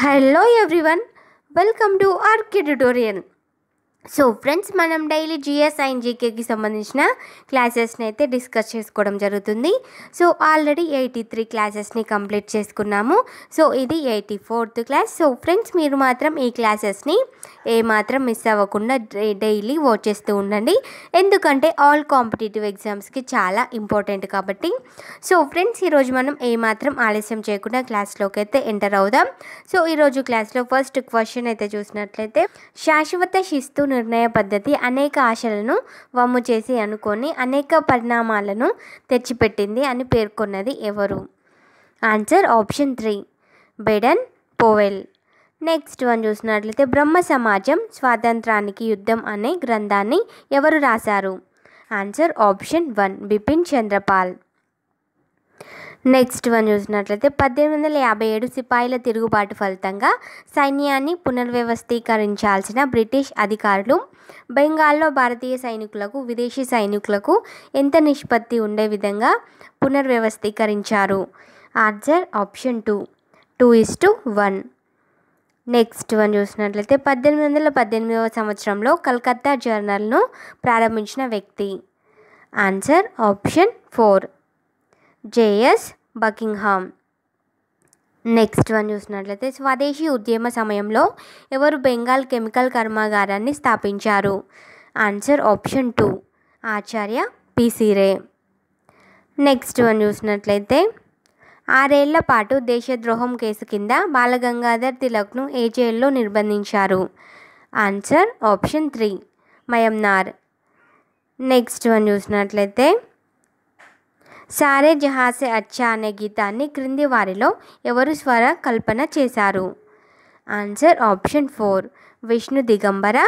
Hello everyone, welcome to our tutorial. So friends మనం daily GS and జీకేకి సంబంధించిన క్లాసెస్ని అయితే డిస్కస్ చేసుకోవడం జరుగుతుంది సో ఆల్రెడీ ఎయిటీ త్రీ క్లాసెస్ని కంప్లీట్ చేసుకున్నాము సో ఇది eighty fourth class so friends మీరు మాత్రం ఈ క్లాసెస్ని ఏమాత్రం మిస్ అవ్వకుండా డైలీ వాచ్ చేస్తూ ఉండండి ఎందుకంటే ఆల్ కాంపిటేటివ్ ఎగ్జామ్స్కి చాలా ఇంపార్టెంట్ కాబట్టి సో ఫ్రెండ్స్ ఈరోజు మనం ఏమాత్రం ఆలస్యం చేయకుండా క్లాస్లోకి అయితే ఎంటర్ అవుదాం సో ఈరోజు క్లాస్లో ఫస్ట్ క్వశ్చన్ అయితే చూసినట్లయితే శాశ్వత శిస్తు నిర్ణయ పద్ధతి అనేక ఆశలను వమ్ము చేసి అనుకొని అనేక పరిణామాలను తెచ్చిపెట్టింది అని పేర్కొన్నది ఎవరు answer option three Baden Powell next one చూసినట్లయితే బ్రహ్మ సమాజం స్వాతంత్రానికి యుద్ధం అనే గ్రంథాన్ని ఎవరు రాశారు answer option one Bipin Chandrapal next one చూసినట్లయితే పద్దెనిమిది వందల యాభై ఏడు సిపాయిల తిరుగుబాటు ఫలితంగా సైన్యాన్ని పునర్వ్యవస్థీకరించాల్సిన బ్రిటిష్ అధికారులు బెంగాల్లో భారతీయ సైనికులకు విదేశీ సైనికులకు ఎంత నిష్పత్తి ఉండే విధంగా పునర్వ్యవస్థీకరించారు answer option two two is to one next one చూసినట్లయితే పద్దెనిమిది వందల పద్దెనిమిదవ సంవత్సరంలో కలకత్తా జర్నల్ను ప్రారంభించిన వ్యక్తి answer option four JS Buckingham next one చూసినట్లయితే స్వదేశీ ఉద్యమ సమయంలో ఎవరు బెంగాల్ కెమికల్ కర్మాగారాన్ని స్థాపించారు answer option two Acharya P C Ray next one చూసినట్లయితే ఆరేళ్ల పాటు దేశద్రోహం కేసు కింద బాలగంగాధర్ తిలక్ను ఏ జైల్లో నిర్బంధించారు answer option three Myanmar next one చూసినట్లయితే సారే జహాసే అచ్చా అనే గీతాన్ని క్రింది వారిలో ఎవరు స్వర కల్పన చేశారు answer option four Vishnu Digambar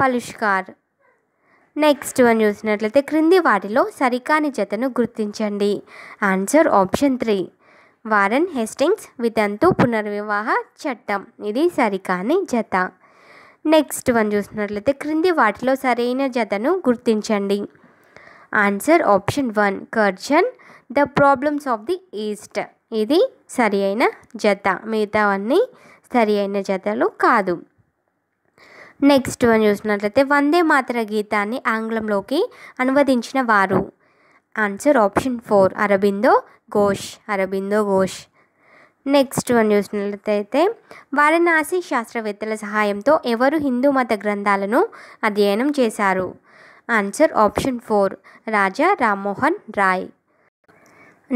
Paluskar next one చూసినట్లయితే క్రింది వాటిలో సరికాని జతను గుర్తించండి answer option three Warren Hastings వితంతు పునర్వివాహ చట్టం ఇది సరికాని జత నెక్స్ట్ వన్ చూసినట్లయితే క్రింది వాటిలో సరైన జతను గుర్తించండి answer option one Curzon the problems of the East ఇది సరి అయిన జత మిగతావన్నీ సరి అయిన జతలు కాదు నెక్స్ట్ వన్ చూసినట్లయితే వందే మాతర గీతాన్ని ఆంగ్లంలోకి అనువదించిన వారు answer option four Aurobindo Ghosh Aurobindo Ghosh next one చూసినట్లయితే వారణాసి శాస్త్రవేత్తల సహాయంతో ఎవరు హిందూ మత గ్రంథాలను అధ్యయనం చేశారు answer option four Raja Rammohan Roy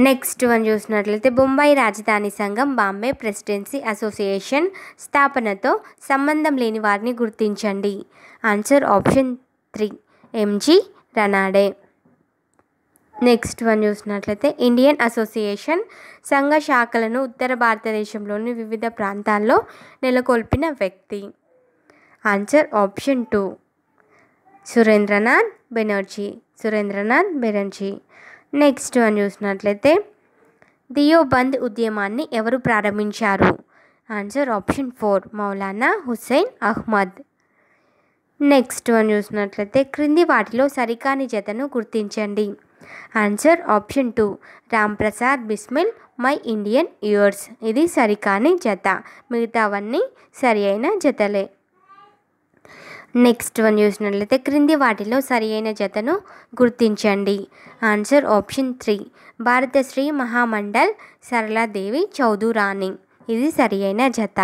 next one చూసినట్లయితే బొంబాయి రాజధాని సంఘం బాంబే ప్రెసిడెన్సీ అసోసియేషన్ స్థాపనతో సంబంధం లేని వారిని గుర్తించండి answer option three M G Ranade next one చూసినట్లయితే ఇండియన్ అసోసియేషన్ సంఘ శాఖలను ఉత్తర భారతదేశంలోని వివిధ ప్రాంతాల్లో నెలకొల్పిన వ్యక్తి answer option two Surendranath Banerjee Surendranath Banerjee next అని చూసినట్లయితే దియోబంద్ ఉద్యమాన్ని ఎవరు ప్రారంభించారు answer option four Maulana Hussain Ahmad next అని చూసినట్లయితే క్రింది వాటిలో సరికాని జతను గుర్తించండి answer option two Ram Prasad Bismil my Indian years ఇది సరికాని జత మిగతావన్నీ సరి అయిన జతలే నెక్స్ట్ వన్ చూసినట్లయితే క్రింది వాటిలో సరియైన జతను గుర్తించండి answer option three Bharat Shri Mahamandal Saraladevi Chaudhurani ఇది సరి అయిన జత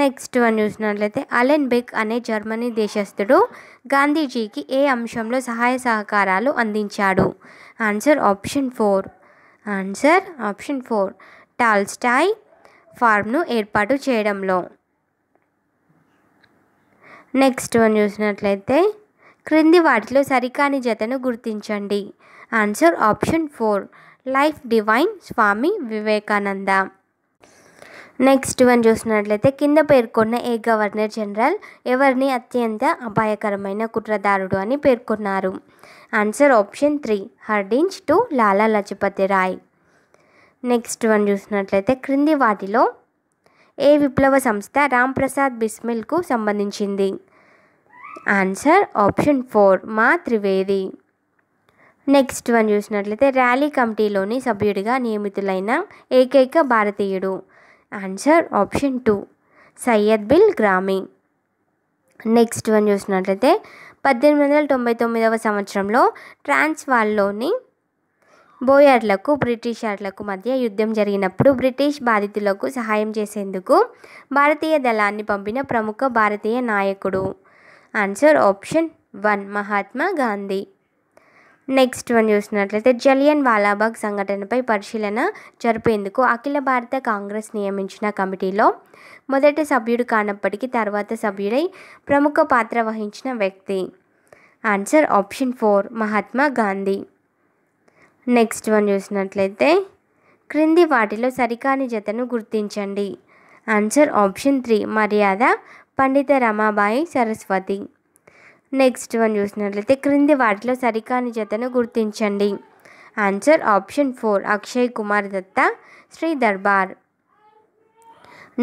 నెక్స్ట్ వన్ చూసినట్లయితే అలెన్ బెక్ అనే జర్మనీ దేశస్థుడు గాంధీజీకి ఏ అంశంలో సహాయ సహకారాలు అందించాడు answer option four answer option four Tolstoy ఫార్మ్ను ఏర్పాటు చేయడంలో నెక్స్ట్ వన్ చూసినట్లయితే క్రింది వాటిలో సరికాని జతను గుర్తించండి answer option four life divine Swami Vivekananda next one చూసినట్లయితే కింద పేర్కొన్న ఏ గవర్నర్ జనరల్ ఎవరిని అత్యంత అపాయకరమైన కుట్రదారుడు అని పేర్కొన్నారు answer option three Hardinge to Lala Lajpat Rai next one చూసినట్లయితే క్రింది వాటిలో ఏ విప్లవ సంస్థ రాంప్రసాద్ బిస్మిల్కు సంబంధించింది ఆన్సర్ ఆప్షన్ ఫోర్ మా త్రివేది నెక్స్ట్ వన్ చూసినట్లయితే ర్యాలీ కమిటీలోని సభ్యుడిగా నియమితులైన ఏకైక భారతీయుడు answer option two Syed Bilgrami next one చూసినట్లయితే పద్దెనిమిది వందల తొంభై తొమ్మిదవ సంవత్సరంలో ట్రాన్స్ వాల్లోని బోయార్లకు బ్రిటిషార్లకు మధ్య యుద్ధం జరిగినప్పుడు బ్రిటిష్ బాధితులకు సహాయం చేసేందుకు భారతీయ దళాన్ని పంపిన ప్రముఖ భారతీయ నాయకుడు answer option one Mahatma Gandhi next one చూసినట్లయితే జలియన్ వాలాబాగ్ సంఘటనపై పరిశీలన జరిపేందుకు అఖిల భారత కాంగ్రెస్ నియమించిన కమిటీలో మొదటి సభ్యుడు కానప్పటికీ తర్వాత సభ్యుడై ప్రముఖ పాత్ర వహించిన వ్యక్తి answer option four Mahatma Gandhi next one చూసినట్లయితే క్రింది వాటిలో సరికాని జతను గుర్తించండి ఆన్సర్ ఆప్షన్ త్రీ మర్యాద పండిత రమాబాయి సరస్వతి నెక్స్ట్ వన్ చూసినట్లయితే క్రింది వాటిలో సరికాని జతను గుర్తించండి answer option four Akshay Kumar Datta Shri Darbar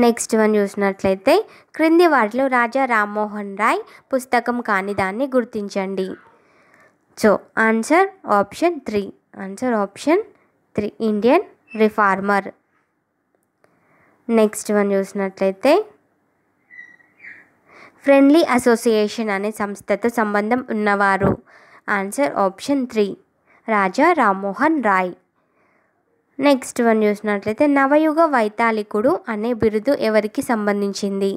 next one చూసినట్లయితే క్రింది వాటిలో రాజా రామ్మోహన్ రాయ్ పుస్తకం కాని దాన్ని గుర్తించండి so answer option three answer option three Indian reformer next one చూసినట్లయితే ఫ్రెండ్లీ అసోసియేషన్ అనే సంస్థతో సంబంధం ఉన్నవారు answer option three Raja Rammohan Roy next one చూసినట్లయితే నవయుగ వైతాళికుడు అనే బిరుదు ఎవరికి సంబంధించింది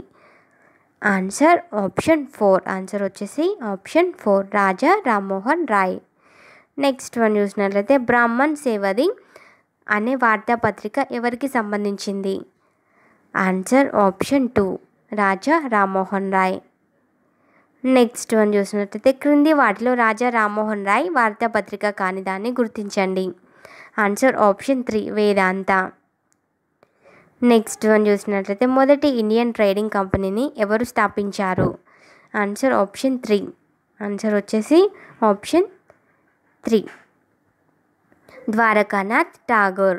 ఆన్సర్ ఆప్షన్ ఫోర్ ఆన్సర్ వచ్చేసి option four Raja Rammohan Roy next one చూసినట్లయితే బ్రాహ్మణ్ సేవది అనే వార్తాపత్రిక ఎవరికి సంబంధించింది answer option two Raja Rammohan Roy next one చూసినట్లయితే క్రింది వాటిలో రాజా రామ్మోహన్ రాయ్ వార్తాపత్రిక కాని దాన్ని గుర్తించండి answer option three Vedanta next one చూసినట్లయితే మొదటి ఇండియన్ ట్రేడింగ్ కంపెనీని ఎవరు స్థాపించారు ఆన్సర్ ఆప్షన్ త్రీ ఆన్సర్ వచ్చేసి option three Dwarkanath Tagore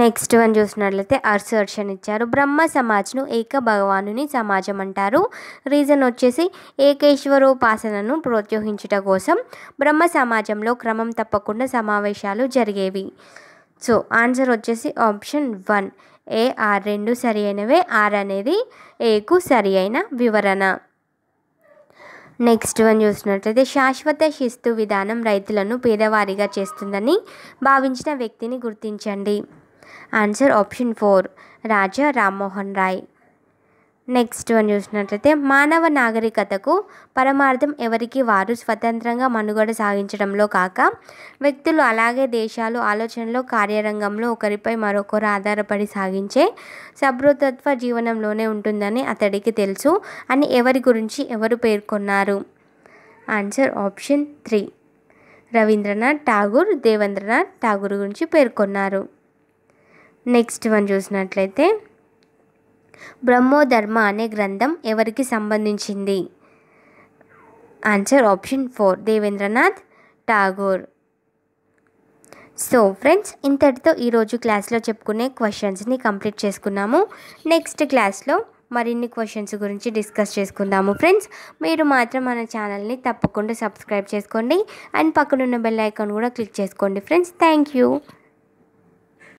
next one చూసినట్లయితే అర్సర్షన్ ఇచ్చారు బ్రహ్మ సమాజ్ను ఏక భగవానుని సమాజం అంటారు రీజన్ వచ్చేసి ఏకేశ్వరోపాసనను ప్రోత్సహించుట కోసం బ్రహ్మ సమాజంలో క్రమం తప్పకుండా సమావేశాలు జరిగేవి సో ఆన్సర్ వచ్చేసి ఆప్షన్ వన్ ఏ ఆర్ రెండు సరి అయినవే ఆర్ అనేది ఏకు సరి అయిన వివరణ నెక్స్ట్ వన్ చూసినట్లయితే శాశ్వత శిస్తు విధానం రైతులను పేదవారిగా చేస్తుందని భావించిన వ్యక్తిని గుర్తించండి answer option four Raja Rammohan Roy next one చూసినట్లయితే మానవ నాగరికతకు పరమార్థం ఎవరికి వారు స్వతంత్రంగా మనుగడ సాగించడంలో కాక వ్యక్తులు అలాగే దేశాలు ఆలోచనలో కార్యరంగంలో ఒకరిపై మరొకరు ఆధారపడి సాగించే సభృతత్వ జీవనంలోనే ఉంటుందని అతడికి తెలుసు అని ఎవరి గురించి ఎవరు పేర్కొన్నారు answer option three Rabindranath Tagore Debendranath Tagore గురించి పేర్కొన్నారు నెక్స్ట్ వన్ చూసినట్లయితే బ్రహ్మోధర్మ అనే గ్రంథం ఎవరికి సంబంధించింది answer option four Debendranath Tagore so friends ఇంతటితో ఈరోజు క్లాస్లో చెప్పుకునే క్వశ్చన్స్ని కంప్లీట్ చేసుకున్నాము నెక్స్ట్ క్లాస్లో మరిన్ని క్వశ్చన్స్ గురించి డిస్కస్ చేసుకుందాము ఫ్రెండ్స్ మీరు మాత్రం మన ఛానల్ని తప్పకుండా సబ్స్క్రైబ్ చేసుకోండి అండ్ పక్కనున్న బెల్ ఐకాన్ కూడా క్లిక్ చేసుకోండి ఫ్రెండ్స్ థ్యాంక్ యూ